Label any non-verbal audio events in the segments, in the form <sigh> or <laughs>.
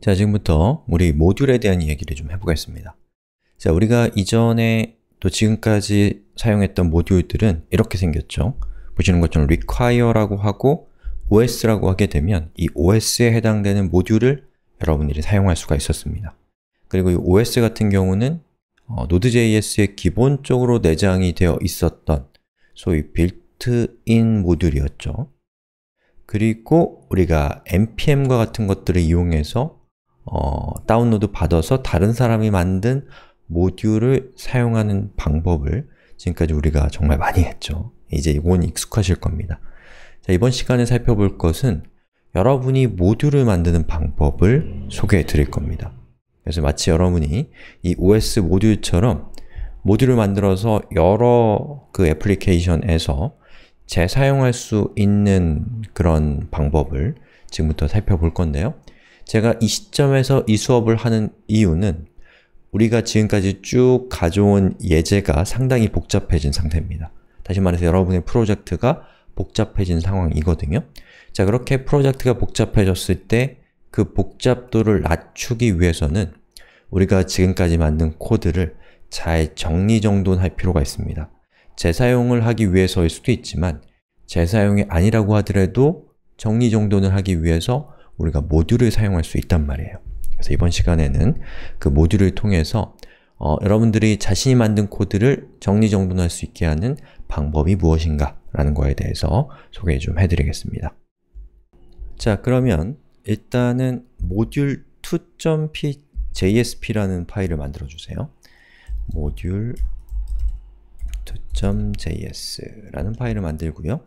자, 지금부터 우리 모듈에 대한 이야기를 좀 해보겠습니다. 자, 우리가 이전에 또 지금까지 사용했던 모듈들은 이렇게 생겼죠. 보시는 것처럼 require라고 하고 os라고 하게 되면 이 os에 해당되는 모듈을 여러분들이 사용할 수가 있었습니다. 그리고 이 os 같은 경우는 어, Node.js에 기본적으로 내장이 되어 있었던 소위 built-in 모듈이었죠. 그리고 우리가 npm과 같은 것들을 이용해서 어, 다운로드 받아서 다른 사람이 만든 모듈을 사용하는 방법을 지금까지 우리가 정말 많이 했죠. 이제 이건 익숙하실 겁니다. 자, 이번 시간에 살펴볼 것은 여러분이 모듈을 만드는 방법을 소개해 드릴 겁니다. 그래서 마치 여러분이 이 OS 모듈처럼 모듈을 만들어서 여러 그 애플리케이션에서 재사용할 수 있는 그런 방법을 지금부터 살펴볼 건데요. 제가 이 시점에서 이 수업을 하는 이유는 우리가 지금까지 쭉 가져온 예제가 상당히 복잡해진 상태입니다. 다시 말해서 여러분의 프로젝트가 복잡해진 상황이거든요. 자, 그렇게 프로젝트가 복잡해졌을 때 그 복잡도를 낮추기 위해서는 우리가 지금까지 만든 코드를 잘 정리정돈할 필요가 있습니다. 재사용을 하기 위해서일 수도 있지만 재사용이 아니라고 하더라도 정리정돈을 하기 위해서 우리가 모듈을 사용할 수 있단 말이에요. 그래서 이번 시간에는 그 모듈을 통해서 어, 여러분들이 자신이 만든 코드를 정리정돈할 수 있게 하는 방법이 무엇인가 라는 거에 대해서 소개 좀 해드리겠습니다. 자, 그러면 일단은 모듈 2.p JSP라는 파일을 만들어주세요. 모듈 2.js라는 파일을 만들고요.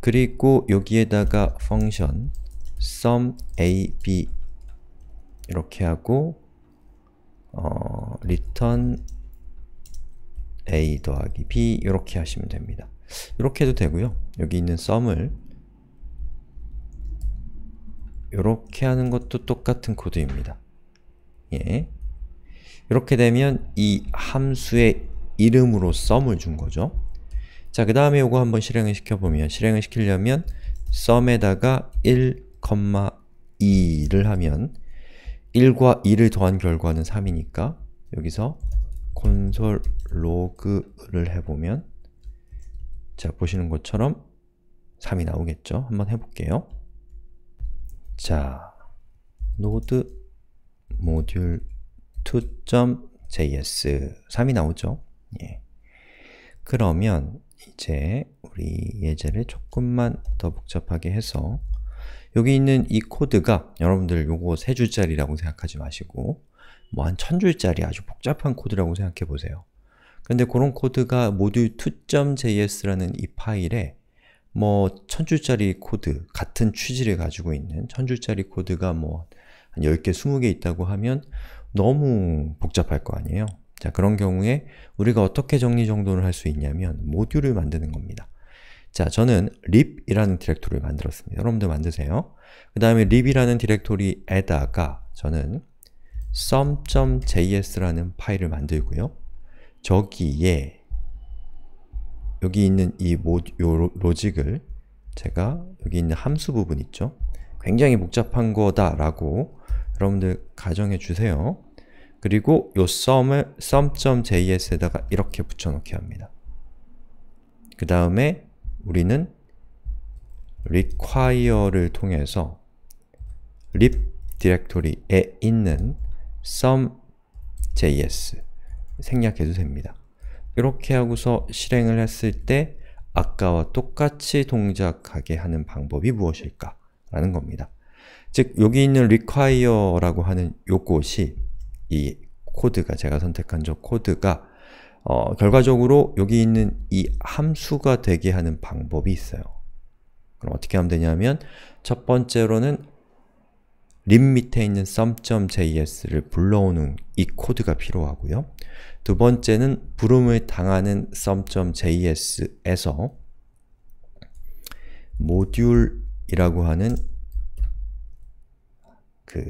그리고 여기에다가 function sum a, b 이렇게 하고 어, return a 더하기 b 이렇게 하시면 됩니다. 이렇게 해도 되고요. 여기 있는 sum을 이렇게 하는 것도 똑같은 코드입니다. 예. 이렇게 되면 이 함수의 이름으로 sum을 준 거죠. 자, 그 다음에 이거 한번 실행을 시켜보면 실행을 시키려면 sum에다가 1 2를 하면 1과 2를 더한 결과는 3이니까 여기서 콘솔 로그를 해보면 자, 보시는 것처럼 3이 나오겠죠? 한번 해볼게요. 자, node module 2.js 3이 나오죠? 예. 그러면 이제 우리 예제를 조금만 더 복잡하게 해서 여기 있는 이 코드가 여러분들 요거 3 줄짜리라고 생각하지 마시고 뭐 한1 0 0 0 줄짜리 아주 복잡한 코드라고 생각해 보세요. 그런데 그런 코드가 module2.js라는 이 파일에 뭐1 0 0 0 줄짜리 코드, 같은 취지를 가지고 있는 1 0 0 0 줄짜리 코드가 뭐한 10개, 20개 있다고 하면 너무 복잡할 거 아니에요? 자, 그런 경우에 우리가 어떻게 정리정돈을 할 수 있냐면 모듈을 만드는 겁니다. 자, 저는 lib이라는 디렉토리를 만들었습니다. 여러분들 만드세요. 그 다음에 lib이라는 디렉토리에다가 저는 sum.js라는 파일을 만들고요. 저기에 여기 있는 이 모, 요 로직을 제가 여기 있는 함수 부분 있죠? 굉장히 복잡한 거다 라고 여러분들 가정해 주세요. 그리고 요 sum을 sum.js에다가 이렇게 붙여넣기 합니다. 그 다음에 우리는 require를 통해서 lib 디렉토리에 있는 sum.js 생략해도 됩니다. 이렇게 하고서 실행을 했을 때 아까와 똑같이 동작하게 하는 방법이 무엇일까? 라는 겁니다. 즉, 여기 있는 require라고 하는 요곳이이 코드가, 제가 선택한 저 코드가 어, 결과적으로 여기 있는 이 함수가 되게 하는 방법이 있어요. 그럼 어떻게 하면 되냐면 첫 번째로는 립 밑에 있는 sum.js를 불러오는 이 코드가 필요하고요. 두 번째는 부름을 당하는 sum.js에서 모듈이라고 하는 그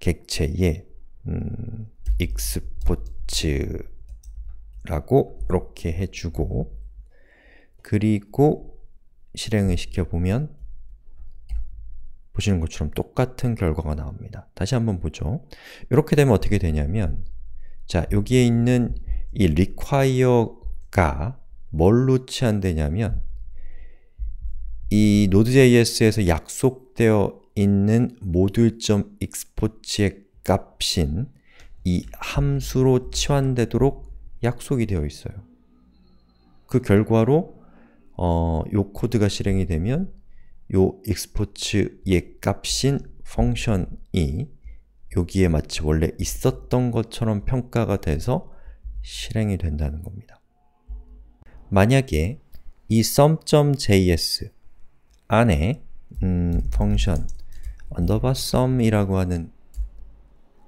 객체의 음, 익스포츠 라고 이렇게 해주고 그리고 실행을 시켜보면 보시는 것처럼 똑같은 결과가 나옵니다. 다시 한번 보죠. 이렇게 되면 어떻게 되냐면 자, 여기에 있는 이 require가 뭘로 치환되냐면 이 Node.js에서 약속되어 있는 module.export의 값인 이 함수로 치환되도록 약속이 되어 있어요. 그 결과로 어, 요 코드가 실행이 되면 요 export 예 값인 펑션이 여기에 마치 원래 있었던 것처럼 평가가 돼서 실행이 된다는 겁니다. 만약에 이 sum.js 안에 음, 펑션 underbar sum이라고 하는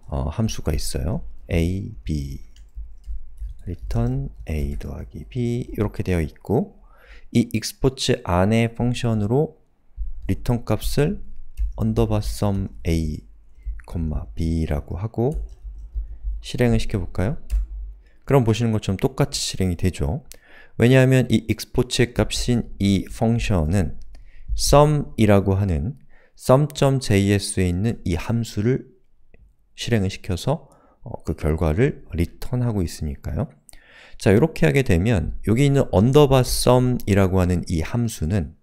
어, 함수가 있어요. a, b return a 더하기 b 이렇게 되어 있고 이 e x p o r t 안의 펑션으로 return 값을 underbar sum a, b라고 하고 실행을 시켜볼까요? 그럼 보시는 것처럼 똑같이 실행이 되죠. 왜냐하면 이 export의 값인 이 펑션은 sum이라고 하는 sum.js에 있는 이 함수를 실행을 시켜서 어, 그 결과를 r e t u r n 하고 있으니까요. 자, 이렇게 하게 되면 여기 있는 언더바 sum이라고 하는 이 함수는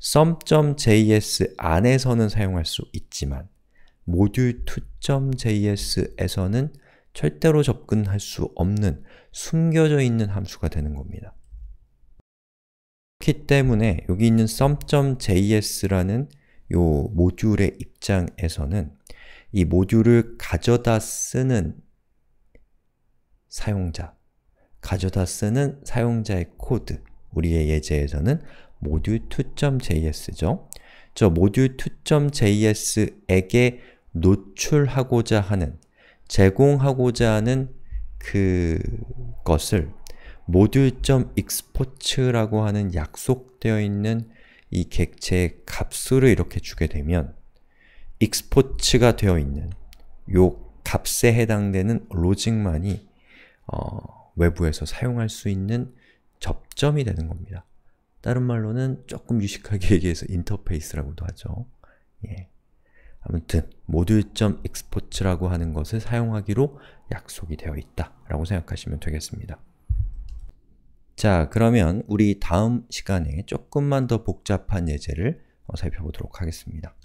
sum.js 안에서는 사용할 수 있지만 module2.js에서는 절대로 접근할 수 없는 숨겨져 있는 함수가 되는 겁니다. 그렇기 때문에 여기 있는 sum.js라는 이 모듈의 입장에서는 이 모듈을 가져다 쓰는 사용자, 가져다 쓰는 사용자의 코드, 우리의 예제에서는 module2.js죠. 저 module2.js에게 노출하고자 하는, 제공하고자 하는 그것을 module.export라고 하는 약속되어 있는 이 객체의 값으로 이렇게 주게 되면 익스포츠가 되어 있는 요 값에 해당되는 로직만이 어, 외부에서 사용할 수 있는 접점이 되는 겁니다. 다른 말로는 조금 유식하게 <laughs> 얘기해서 인터페이스라고도 하죠. 예. 아무튼 모듈.export라고 하는 것을 사용하기로 약속이 되어 있다 라고 생각하시면 되겠습니다. 자, 그러면 우리 다음 시간에 조금만 더 복잡한 예제를 어, 살펴보도록 하겠습니다.